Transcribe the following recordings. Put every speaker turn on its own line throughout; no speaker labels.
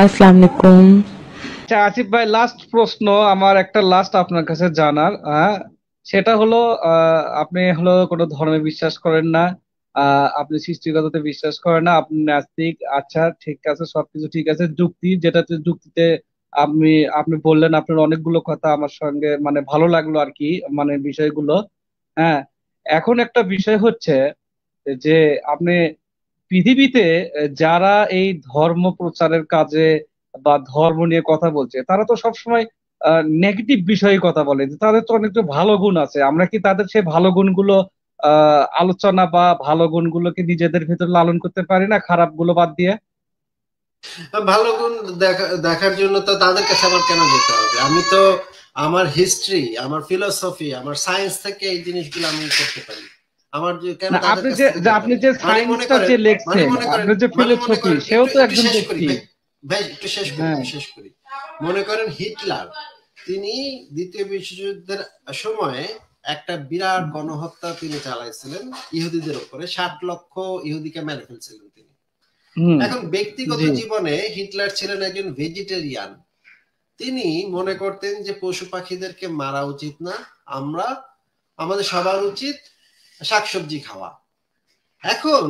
আসসালামু আলাইকুম
আচ্ছা আসিফ ভাই লাস্ট প্রশ্ন আমার একটা লাস্ট আপনার কাছে জানার হ্যাঁ? সেটা হলো আপনি হলো কোনো ধর্মে বিশ্বাস করেন না আপনি সৃষ্টিগততে বিশ্বাস করেন না আপনি নাস্তিক আচ্ছা ঠিক আছে সবকিছু ঠিক আছে যুক্তি যেটাতে যুক্তিতে আপনি আপনি বললেন আপনার অনেকগুলো কথা আমার সঙ্গে মানে ভালো লাগলো আর কি মানে বিষয়গুলো হ্যাঁ এখন একটা বিষয় হচ্ছে যে আপনি পৃথিবীতে যারা এই ধর্ম প্রচারের কাজে বা ধর্ম নিয়ে কথা বলছে তারা তো সবসময় নেগেটিভ বিষয়ে কথা বলে তাদের তো অনেক ভালো গুণ আছে আমরা কি তাদের সেই ভালো গুণগুলো আলোচনা বা ভালো গুণগুলোকে নিজেদের ভিতরে লালন করতে পারি না খারাপ গুলো বাদ দিয়ে
ভালো গুণ দেখার জন্য তো তাদের কাছে আমার কেন যেতে হবে আমি তো আমার হিস্ট্রি আমার ফিলোসফি আমার সায়েন্স থেকে এই জিনিসগুলো আমি করতে পারি মনে
করেন
হিটলার তিনি দ্বিতীয় বিশ্বযুদ্ধের একটা বিরাট গণহত্যা তিনি চালাইছিলেন ইহুদিদের উপরে ষাট লক্ষ ইহুদিকে মেরে ফেলছিলেন তিনি
এখন ব্যক্তিগত জীবনে
হিটলার ছিলেন একজন ভেজিটেরিয়ান তিনি মনে করতেন যে পশু পাখিদেরকে মারা উচিত না আমরা আমাদের সবার উচিত শাকসবজি খাওয়া এখন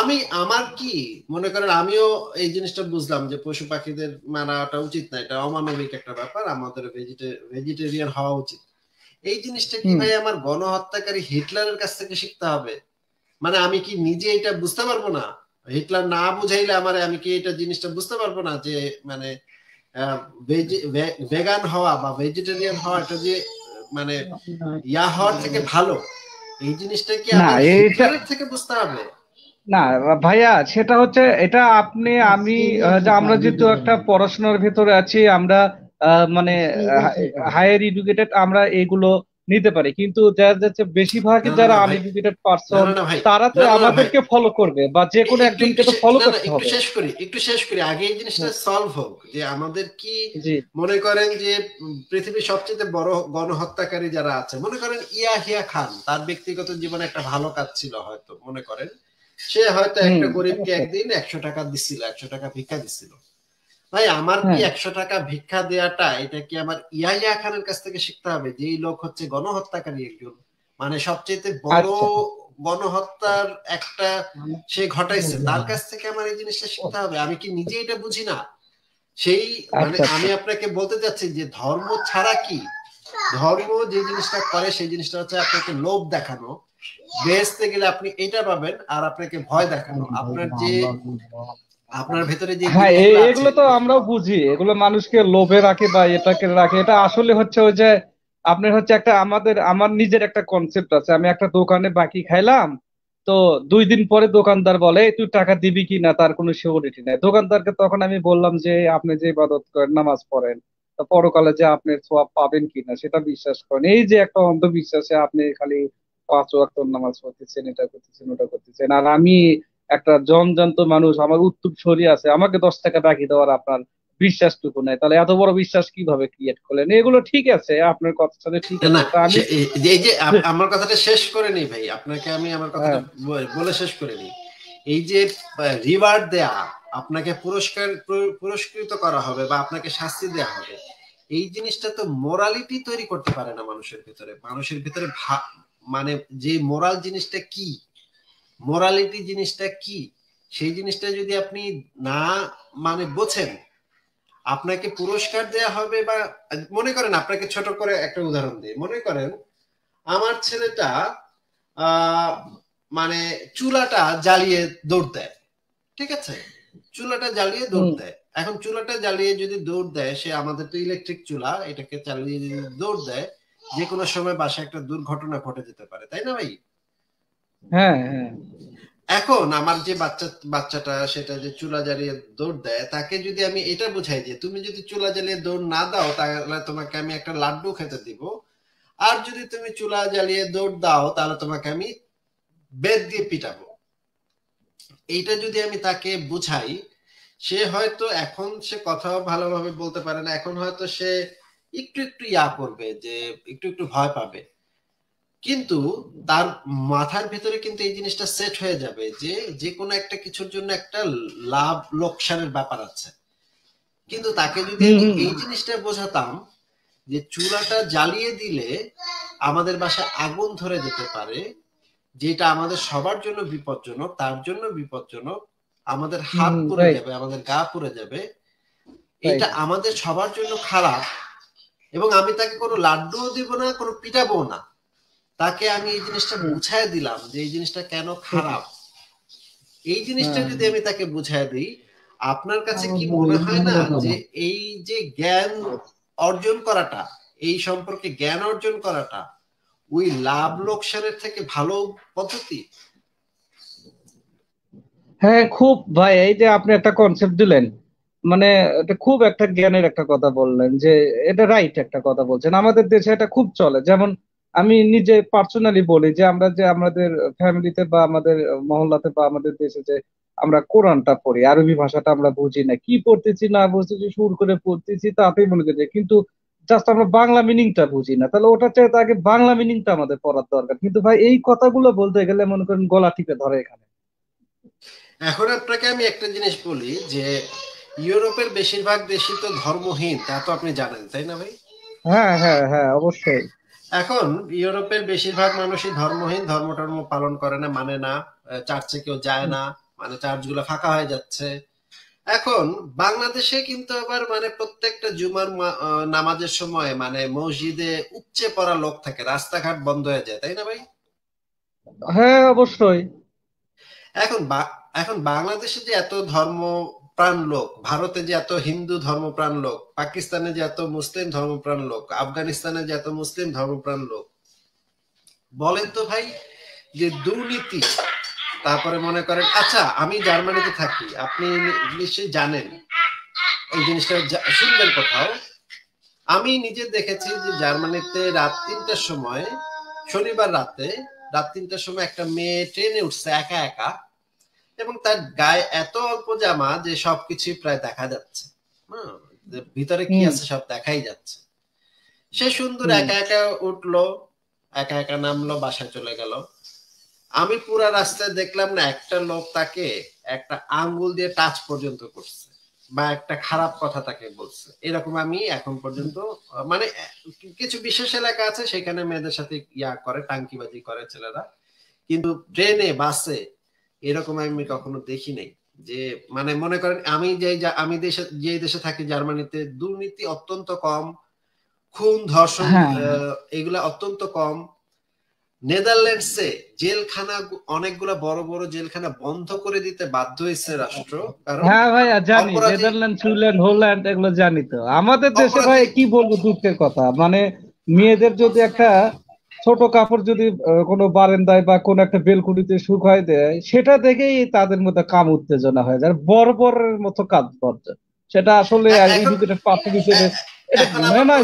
আমি আমার কি মনে করেন আমিও এই জিনিসটা বুঝলাম যে পশু পাখিদের মানাটা উচিত না এটা অমানবিক একটা ব্যাপার আমাদের ভেজিটেরিয়ান হওয়া উচিত এই জিনিসটা কি ভাই আমার গণহত্যাকারী হিটলারের কাছ থেকে শিখতে হবে মানে আমি কি নিজে এটা বুঝতে পারবো না হিটলার না বুঝাইলে আমার আমি কি এটা জিনিসটা বুঝতে পারবো না যে মানে ভেগান হওয়া বা ভেজিটেরিয়ান হওয়া এটা যে মানে ইয়া হওয়ার থেকে ভালো এই জিনিসটা কি না এটা থেকে বুঝতে হবে
না ভাইয়া সেটা হচ্ছে এটা আপনি আমি আমরা যেহেতু একটা পড়াশোনার ভেতরে আছি আমরা মানে হায়ার এডুকেটেড আমরা এগুলো নিতে পারে কিন্তু যারা যাচ্ছে বেশিরভাগ যারা আনএডুকেটেড পারসন তারা তো আমাদেরকে ফলো করবে বা যে কোনো একজনকে তো ফলো করতে হবে শেষ
করি একটু শেষ করি আগে এই জিনিসটা সলভ হোক যে আমাদের কি মনে করেন যে পৃথিবীর সবচেয়ে বড় গণহত্যাকারী যারা আছে মনে করেন ইয়াহিয়া খান তার ব্যক্তিগত জীবনে একটা ভালো কাজ ছিল হয়তো মনে করেন সে হয়তো একটা গরিবকে একদিন একশো টাকা দিছিল একশো টাকা ভিক্ষা দিছিল তাই আমার কি হ্যাঁ। একশো টাকা ভিক্ষা দেওয়াটা এটা কি আমার ইয়াহিয়া খানের কাছ থেকে শিখতে হবে যে লোক হচ্ছে গণহত্যাকারী একজন মানে সবচেয়ে বড় আচ্ছা। গণহত্যার একটা মানে সে ঘটাইছে হ্যাঁ, তার হ্যাঁ। কাছ থেকে আমার এই জিনিসটা শিখতে হবে আমি কি নিজে এটা বুঝি না সেই আচ্ছা, মানে আচ্ছা। আমি আপনাকে বলতে চাচ্ছি যে ধর্ম ছাড়া কি ধর্ম যে জিনিসটা করে সেই জিনিসটা হচ্ছে আপনাকে লোভ দেখানো বেসতে গেলে আপনি এটা পাবেন আর আপনাকে ভয় দেখানো আপনার যে আপনার ভেতরে যে হ্যাঁ
এগুলো তো আমরাও বুঝি এগুলো মানুষকে লোভে রাখে বা এটাকে রাখে এটা আসলে হচ্ছে ওই যে আপনার হচ্ছে একটা আমাদের আমার নিজের একটা কনসেপ্ট আছে আমি একটা দোকানে বাকি খাইলাম তো দুই দিন পরে দোকানদার বলে তুই টাকা দিবি কি না তার কোনো সিওরিটি নাই দোকানদারকে তখন আমি বললাম যে আপনি যে ইবাদত করেন নামাজ পড়েন পরকালে যে আপনি সোয়াব পাবেন কিনা সেটা বিশ্বাস করেন এই যে একটা অন্ধবিশ্বাসে আপনি খালি পাঁচ ওয়াক্ত নামাজ পড়তেছেন এটা করতেছেন ওটা করতেছেন আর আমি একটা জনজান্ত মানুষ আমার উত্তুপ শরীর আছে আমাকে দশ টাকা ডাকি দেওয়ার আপনার বিশ্বাসটুকু নাই তাহলে এত বড় বিশ্বাস কিভাবে ক্রিয়েট করলেন এগুলো ঠিক আছে আপনার কথা সাথে ঠিক আছে এই যে
আমার কথাটা শেষ করে নি ভাই আপনাকে আমি আমার কথা হ্যাঁ। বলে শেষ করে নি এই যে রিওয়ার্ড দেয়া আপনাকে পুরস্কার পুরস্কৃত করা হবে বা আপনাকে শাস্তি দেয়া হবে এই জিনিসটা তো মোরালিটি তৈরি করতে পারে না মানুষের ভিতরে মানুষের ভিতরে মানে যে মোরাল জিনিসটা কি মোরালিটি জিনিসটা কি সেই জিনিসটা যদি আপনি না মানে বোঝেন আপনাকে পুরস্কার দেয়া হবে বা মনে করেন আপনাকে ছোট করে একটা উদাহরণ দিয়ে মনে করেন আমার ছেলেটা মানে চুলাটা জ্বালিয়ে দৌড় দেয় ঠিক আছে চুলাটা জ্বালিয়ে দৌড় দেয় এখন চুলাটা জ্বালিয়ে যদি দৌড় দেয় সে আমাদের তো ইলেকট্রিক চুলা এটাকে চালিয়ে যদি দৌড় দেয় যে কোনো সময় বাসায় একটা দুর্ঘটনা ঘটে যেতে পারে তাই না ভাই হ্যাঁ, হ্যাঁ। এখন আমার যে বাচ্চা বাচ্চাটা সেটা যে চুলা জ্বালিয়ে দৌড় দেয় তাকে যদি আমি এটা বুঝাই দিই তুমি যদি চুলা জ্বালিয়ে দৌড় না দাও তাহলে তোমাকে আমি একটা লাড্ডু খেতে দিব আর যদি তুমি চুলা জ্বালিয়ে দৌড় দাও তাহলে তোমাকে আমি বেদ দিয়ে পিটাবো এইটা যদি আমি তাকে বুঝাই সে হয়তো এখন সে কথা ভালোভাবে বলতে পারে না এখন হয়তো সে একটু একটু ইয়া করবে যে একটু একটু ভয় পাবে কিন্তু তার মাথার ভেতরে কিন্তু এই জিনিসটা সেট হয়ে যাবে যে যে কোনো একটা কিছুর জন্য একটা লাভ লোকসানের ব্যাপার আছে কিন্তু তাকে যদি এই জিনিসটা বোঝাতাম যে চুলাটা জ্বালিয়ে দিলে আমাদের বাসায় আগুন ধরে যেতে পারে যেটা আমাদের সবার জন্য বিপজ্জনক তার জন্য বিপজ্জনক আমাদের হাত পুড়ে যাবে আমাদের গা পুড়ে যাবে এটা আমাদের সবার জন্য খারাপ এবং আমি তাকে কোনো লাড্ডুও দিব না কোনো পিটাবো না তাকে আমি এই জিনিসটা বুঝাই দিলাম যে এই জিনিসটা কেন খারাপ এই জিনিসটা হ্যাঁ। যদি আমি তাকে বুঝাই দিই আপনার কাছে কি হ্যাঁ, মনে হয় না হ্যাঁ, যে এই যে জ্ঞান অর্জন করাটা এই সম্পর্কে জ্ঞান অর্জন করাটা ওই লাভ লোকসানের থেকে ভালো পদ্ধতি
হ্যাঁ খুব ভাই এই যে আপনি একটা কনসেপ্ট দিলেন মানে এটা খুব একটা জ্ঞানের একটা কথা বললেন যে এটা রাইট একটা কথা বলছেন আমাদের দেশে এটা খুব চলে যেমন আমি নিজে পার্সোনালি বলি যে আমরা যে আমাদের ফ্যামিলিতে বা আমাদের মহল্লাতে বা আমাদের দেশে যে আমরা কোরআনটা পড়ি আরবি ভাষাটা আমরা বুঝি না কি পড়তেছি না বুঝতেছি সুর করে পড়তেছি তাতেই মনে করছে কিন্তু জাস্ট আমরা বাংলা মিনিংটা বুঝি না তাহলে ওটা চাই আগে বাংলা মিনিংটা আমাদের পড়ার দরকার কিন্তু ভাই এই কথাগুলো বলতে গেলে মনে করেন গলা টিপে ধরে এখানে
এখন আপনাকে আমি একটা জিনিস বলি যে ইউরোপের বেশিরভাগ দেশই তো ধর্মহীন তা তো আপনি জানেন তাই না ভাই
হ্যাঁ হ্যাঁ হ্যাঁ অবশ্যই
এখন ইউরোপের বেশিরভাগ মানুষই ধর্মহীন ধর্ম টর্ম পালন করে না মানে না চার্চে কেউ যায় না মানে চার্চ গুলো ফাঁকা হয়ে যাচ্ছে এখন বাংলাদেশে কিন্তু আবার মানে প্রত্যেকটা জুমার নামাজের সময় মানে মসজিদে উপচে পড়া লোক থাকে রাস্তাঘাট বন্ধ হয়ে যায় তাই না ভাই
হ্যাঁ অবশ্যই
এখন এখন বাংলাদেশে যে এত ধর্ম প্রাণ লোক ভারতে যে এত হিন্দু ধর্মপ্রাণ লোক পাকিস্তানে যে এত মুসলিম ধর্মপ্রাণ লোক আফগানিস্তানে যে এত মুসলিম ধর্মপ্রাণ লোক বলেন তো ভাই যে দুর্নীতি তারপরে মনে করেন আচ্ছা আমি জার্মানিতে থাকি আপনি নিশ্চয়ই জানেন এই জিনিসটা শুনবেন কোথাও আমি নিজে দেখেছি যে জার্মানিতে রাত তিনটার সময় শনিবার রাতে রাত তিনটার সময় একটা মেয়ে ট্রেনে উঠছে একা একা এবং তার গায়ে এত অল্প জামা যে সবকিছু প্রায় দেখা যাচ্ছে ভিতরে কি আছে সব দেখাই যাচ্ছে সে সুন্দর একা একা উঠলো একা একা নামলো বাসায় চলে গেল আমি পুরা রাস্তায় দেখলাম না একটা লোক তাকে একটা আঙ্গুল দিয়ে টাচ পর্যন্ত করছে বা একটা খারাপ কথা তাকে বলছে এরকম আমি এখন পর্যন্ত মানে কিছু বিশেষ এলাকা আছে সেখানে মেয়েদের সাথে ইয়া করে টাঙ্কিবাজি করে ছেলেরা কিন্তু ট্রেনে বাসে এরকম আমি কখনো দেখি নাই যে মানে মনে করেন আমি যে আমি দেশে যে দেশে থাকি জার্মানিতে দুর্নীতি অত্যন্ত কম খুন ধর্ষণ হ্যাঁ, হ্যাঁ। এগুলা অত্যন্ত কম নেদারল্যান্ডসে জেলখানা অনেকগুলা বড় বড় জেলখানা বন্ধ করে দিতে বাধ্য হয়েছে রাষ্ট্র কারণ হ্যাঁ ভাই জানি নেদারল্যান্ড
সুইডল্যান্ড হল্যান্ড এগুলো জানি তো আমাদের দেশে ভাই কি বলবো দুঃখের কথা মানে মেয়েদের যদি একটা ছোট কাপড় যদি কোনো বারান্দায় বা কোনো একটা বেলকুনিতে শুকায় দেয় সেটা দেখেই তাদের মধ্যে কাম উত্তেজনা হয়ে যায় বর্বরের মতো কাজ করছে সেটা আসলে এডুকেটেড পাবলিক হিসেবে এটা মেনাই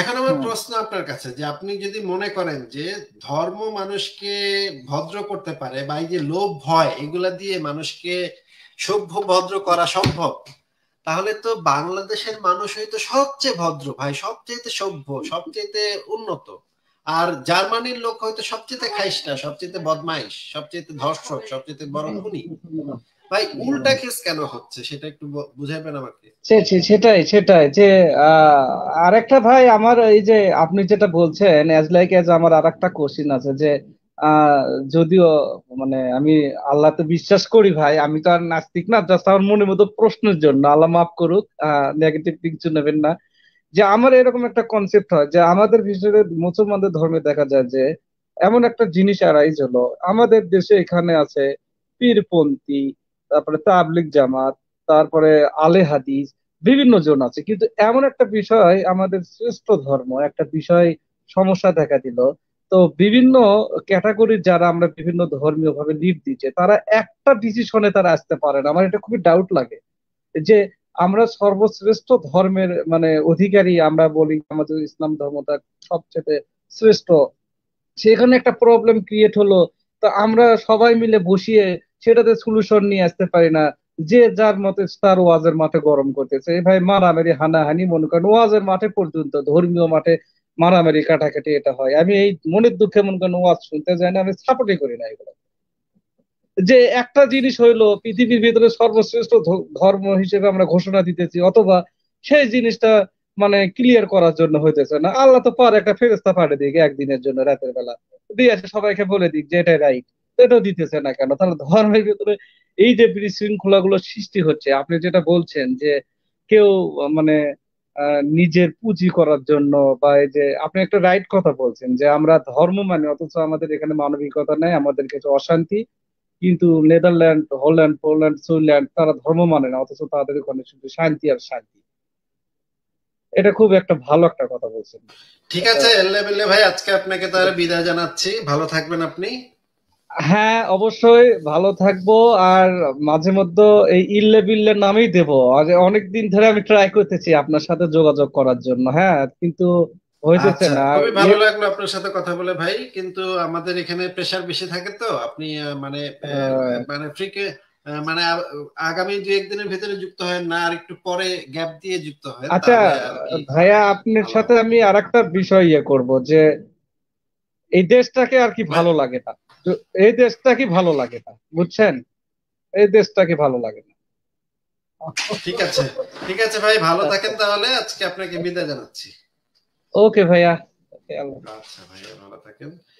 এখন আমার
প্রশ্ন আপনার কাছে যে আপনি যদি মনে করেন যে ধর্ম মানুষকে ভদ্র করতে পারে বা এই যে লোভ ভয় এগুলা দিয়ে মানুষকে সভ্য ভদ্র করা সম্ভব তাহলে তো বাংলাদেশের মানুষ হয়তো সবচেয়ে ভদ্র ভাই সবচেয়ে সভ্য সবচেয়ে উন্নত আর জার্মানির লোক হয়তো সবচেয়ে খাইস না সবচেয়ে বদমাইশ সবচেয়ে ধর্ষক সবচেয়ে বড় খুনি ভাই উল্টা কেস কেন হচ্ছে সেটা একটু বুঝাইবেন আমাকে
সেটাই সেটাই যে আরেকটা ভাই আমার এই যে আপনি যেটা বলছেন অ্যাজ লাইক অ্যাজ আমার আরেকটা কোশ্চিন আছে যে যদিও মানে আমি আল্লাহতে বিশ্বাস করি ভাই আমি তো আর নাস্তিক না জাস্ট আমার মনের মতো প্রশ্নের জন্য আল্লাহ মাফ করুক নেগেটিভ কিছু নেবেন না যে আমার এরকম একটা কনসেপ্ট হয় যে আমাদের বিশেষ মুসলমানদের ধর্মে দেখা যায় যে এমন একটা জিনিস আরাইজ হলো আমাদের দেশে এখানে আছে পীরপন্থী তারপরে তাবলিক জামাত তারপরে আলে হাদিস বিভিন্ন জন আছে কিন্তু এমন একটা বিষয় আমাদের শ্রেষ্ঠ ধর্ম একটা বিষয় সমস্যা দেখা দিল তো বিভিন্ন ক্যাটাগরির যারা আমরা বিভিন্ন ধর্মীয় ভাবে লিড দিচ্ছে তারা একটা ডিসিশনে তারা আসতে পারে না আমার এটা খুবই ডাউট লাগে যে আমরা সর্বশ্রেষ্ঠ ধর্মের মানে অধিকারী আমরা বলি আমাদের ইসলাম ধর্মটা সবচেয়ে শ্রেষ্ঠ সেখানে একটা প্রবলেম ক্রিয়েট হলো তো আমরা সবাই মিলে বসিয়ে সেটাতে সলিউশন নিয়ে আসতে পারি না যে যার মতে তার ওয়াজের মাঠে গরম করতেছে ভাই মারামারি হানাহানি মনে করেন ওয়াজের মাঠে পর্যন্ত ধর্মীয় মাঠে মারামারি কাটাকাটি এটা হয় আমি এই মনের দুঃখে মনে করেন ওয়াজ শুনতে যাই না আমি সাপোর্টই করি না এগুলো যে একটা জিনিস হইলো পৃথিবীর ভিতরে সর্বশ্রেষ্ঠ ধর্ম হিসেবে আমরা ঘোষণা দিতেছি অথবা সেই জিনিসটা মানে ক্লিয়ার করার জন্য হইতেছে না আল্লাহ তো পার একটা ফেরস্তা পাঠিয়ে দিক একদিনের জন্য রাতের বেলা দিয়ে আছে সবাইকে বলে দিক যে এটাই রাইট এটাও দিতেছে না কেন তাহলে ধর্মের ভিতরে এই যে বিশৃঙ্খলা গুলো সৃষ্টি হচ্ছে আপনি যেটা বলছেন যে কেউ মানে নিজের পুঁজি করার জন্য বা এই যে আপনি একটা রাইট কথা বলছেন যে আমরা ধর্ম মানে অথচ আমাদের এখানে মানবিকতা নাই আমাদের কিছু অশান্তি কিন্তু নেদারল্যান্ড হল্যান্ড পোল্যান্ড সুইল্যান্ড তারা ধর্ম মানে না অথচ তাদের ওখানে শুধু শান্তি আর শান্তি এটা খুব একটা ভালো একটা কথা বলছেন ঠিক আছে এল্লেবেলে ভাই আজকে
আপনাকে তাহলে বিদায় জানাচ্ছি ভালো থাকবেন আপনি
হ্যাঁ অবশ্যই ভালো থাকবো আর মাঝে মধ্যে এই ইল্লে বিল্লে নামেই দেবো অনেকদিন ধরে আমি ট্রাই করতেছি আপনার সাথে যোগাযোগ করার জন্য হ্যাঁ কিন্তু আচ্ছা, খুবই ভালো ইয়ে
লাগলো আপনার সাথে কথা বলে ভাই কিন্তু আমাদের এখানে প্রেশার বেশি থাকে তো আপনি
মানে হ্যাঁ।
মানে ফ্রিকে মানে আগামী দু একদিনের ভিতরে যুক্ত হয় না আর একটু পরে গ্যাপ দিয়ে যুক্ত হয় আচ্ছা
ভাইয়া আপনার সাথে আমি আর একটা বিষয় ইয়ে করবো যে এই দেশটাকে আর কি ভালো লাগে না এই দেশটা কি ভালো লাগে না বুঝছেন এই দেশটাকে ভালো লাগে না
ঠিক আছে ঠিক আছে ভাই ভালো থাকেন তাহলে আজকে আপনাকে বিদায় জানাচ্ছি ওকে ভাইয়া আচ্ছা ভাইয়া ভালো থাকেন